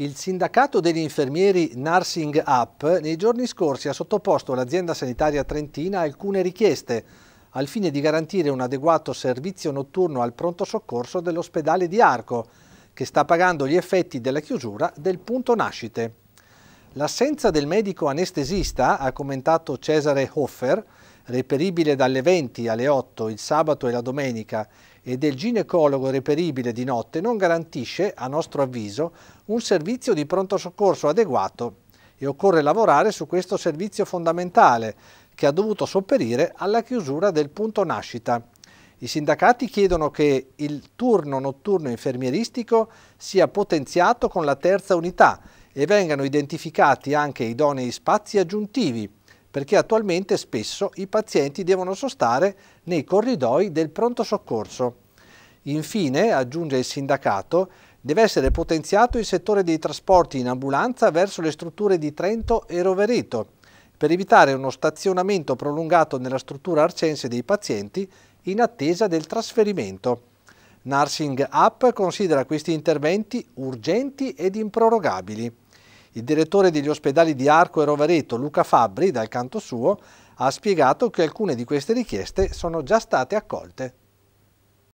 Il sindacato degli infermieri Nursing Up nei giorni scorsi ha sottoposto all'azienda sanitaria trentina alcune richieste al fine di garantire un adeguato servizio notturno al pronto soccorso dell'ospedale di Arco, che sta pagando gli effetti della chiusura del punto nascite. L'assenza del medico anestesista, ha commentato Cesare Hoffer, reperibile dalle 20 alle 8 il sabato e la domenica, e del ginecologo reperibile di notte non garantisce, a nostro avviso, un servizio di pronto soccorso adeguato e occorre lavorare su questo servizio fondamentale che ha dovuto sopperire alla chiusura del punto nascita. I sindacati chiedono che il turno notturno infermieristico sia potenziato con la terza unità e vengano identificati anche idonei spazi aggiuntivi perché attualmente spesso i pazienti devono sostare nei corridoi del pronto soccorso. Infine, aggiunge il sindacato, deve essere potenziato il settore dei trasporti in ambulanza verso le strutture di Trento e Rovereto, per evitare uno stazionamento prolungato nella struttura arcense dei pazienti in attesa del trasferimento. Nursing App considera questi interventi urgenti ed improrogabili. Il direttore degli ospedali di Arco e Rovereto, Luca Fabbri, dal canto suo, ha spiegato che alcune di queste richieste sono già state accolte.